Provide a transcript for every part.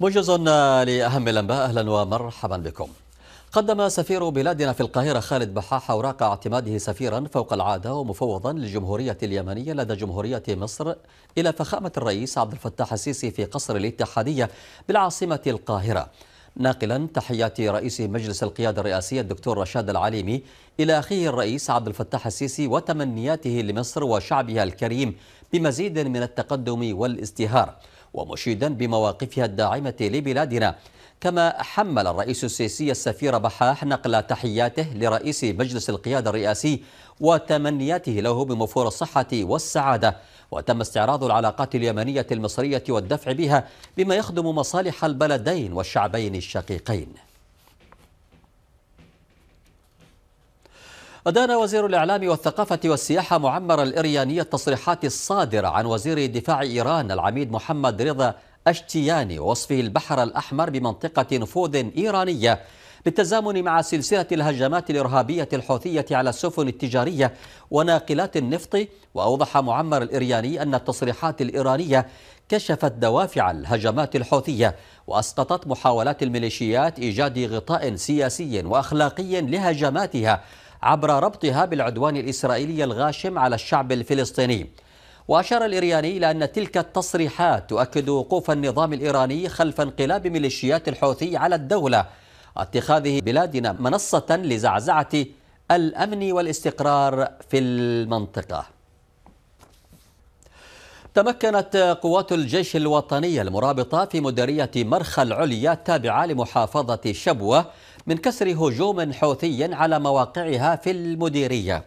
موجز لأهم الأنباء أهلا ومرحبا بكم قدم سفير بلادنا في القاهرة خالد بحاح أوراق اعتماده سفيرا فوق العادة ومفوضا للجمهورية اليمنية لدى جمهورية مصر إلى فخامة الرئيس عبد الفتاح السيسي في قصر الاتحادية بالعاصمة القاهرة ناقلا تحيات رئيس مجلس القيادة الرئاسية الدكتور رشاد العليمي إلى أخيه الرئيس عبد الفتاح السيسي وتمنياته لمصر وشعبها الكريم بمزيد من التقدم والاستهار ومشيدا بمواقفها الداعمة لبلادنا كما حمل الرئيس السيسي السفير بحاح نقل تحياته لرئيس مجلس القيادة الرئاسي وتمنياته له بمفور الصحة والسعادة وتم استعراض العلاقات اليمنية المصرية والدفع بها بما يخدم مصالح البلدين والشعبين الشقيقين أدان وزير الإعلام والثقافة والسياحة معمر الإرياني التصريحات الصادرة عن وزير دفاع إيران العميد محمد رضا أشتياني وصفه البحر الأحمر بمنطقة نفوذ إيرانية بالتزامن مع سلسلة الهجمات الإرهابية الحوثية على السفن التجارية وناقلات النفط وأوضح معمر الإرياني أن التصريحات الإيرانية كشفت دوافع الهجمات الحوثية وأسقطت محاولات الميليشيات إيجاد غطاء سياسي وأخلاقي لهجماتها عبر ربطها بالعدوان الإسرائيلي الغاشم على الشعب الفلسطيني وأشار الإيراني إلى أن تلك التصريحات تؤكد وقوف النظام الإيراني خلف انقلاب ميليشيات الحوثي على الدولة اتخاذه بلادنا منصة لزعزعة الأمن والاستقرار في المنطقة تمكنت قوات الجيش الوطني المرابطة في مديرية مرخى العليا التابعة لمحافظة شبوة من كسر هجوم حوثي على مواقعها في المديرية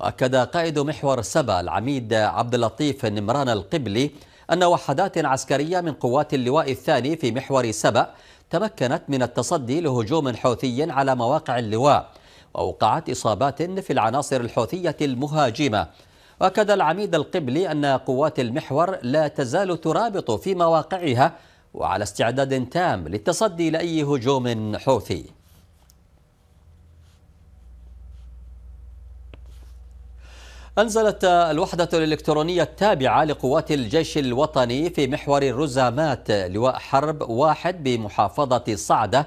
أكد قائد محور سبا العميد عبد اللطيف نمران القبلي أن وحدات عسكرية من قوات اللواء الثاني في محور سبأ تمكنت من التصدي لهجوم حوثي على مواقع اللواء وأوقعت إصابات في العناصر الحوثية المهاجمة واكد العميد القبلي أن قوات المحور لا تزال ترابط في مواقعها وعلى استعداد تام للتصدي لأي هجوم حوثي أنزلت الوحدة الإلكترونية التابعة لقوات الجيش الوطني في محور الرزامات لواء حرب واحد بمحافظة صعدة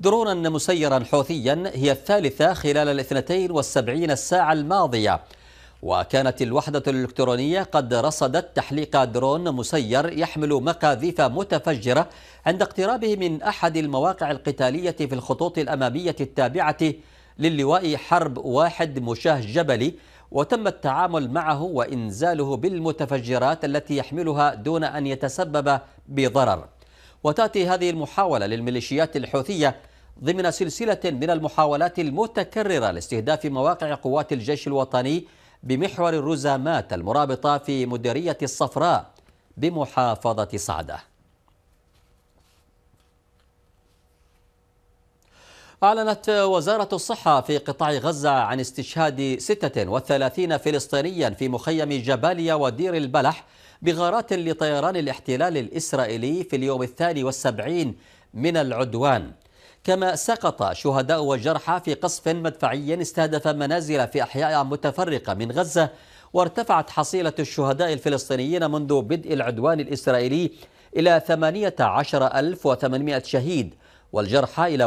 درونا مسيرا حوثيا هي الثالثة خلال الاثنتين والسبعين الساعة الماضية وكانت الوحدة الإلكترونية قد رصدت تحليق درون مسير يحمل مقاذيف متفجرة عند اقترابه من أحد المواقع القتالية في الخطوط الأمامية التابعة للواء حرب واحد مشاه جبلي وتم التعامل معه وإنزاله بالمتفجرات التي يحملها دون أن يتسبب بضرر وتأتي هذه المحاولة للميليشيات الحوثية ضمن سلسلة من المحاولات المتكررة لاستهداف مواقع قوات الجيش الوطني بمحور الرزامات المرابطة في مديرية الصفراء بمحافظة صعده أعلنت وزارة الصحة في قطاع غزة عن استشهاد 36 فلسطينيا في مخيم جباليا ودير البلح بغارات لطيران الاحتلال الإسرائيلي في اليوم الثاني والسبعين من العدوان كما سقط شهداء وجرحى في قصف مدفعي استهدف منازل في أحياء متفرقة من غزة وارتفعت حصيلة الشهداء الفلسطينيين منذ بدء العدوان الإسرائيلي إلى 18800 شهيد والجرحى إلى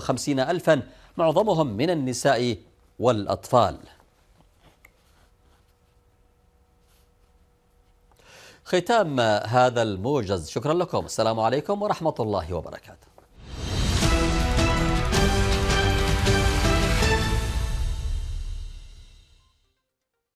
51000 معظمهم من النساء والأطفال ختام هذا الموجز شكرا لكم السلام عليكم ورحمة الله وبركاته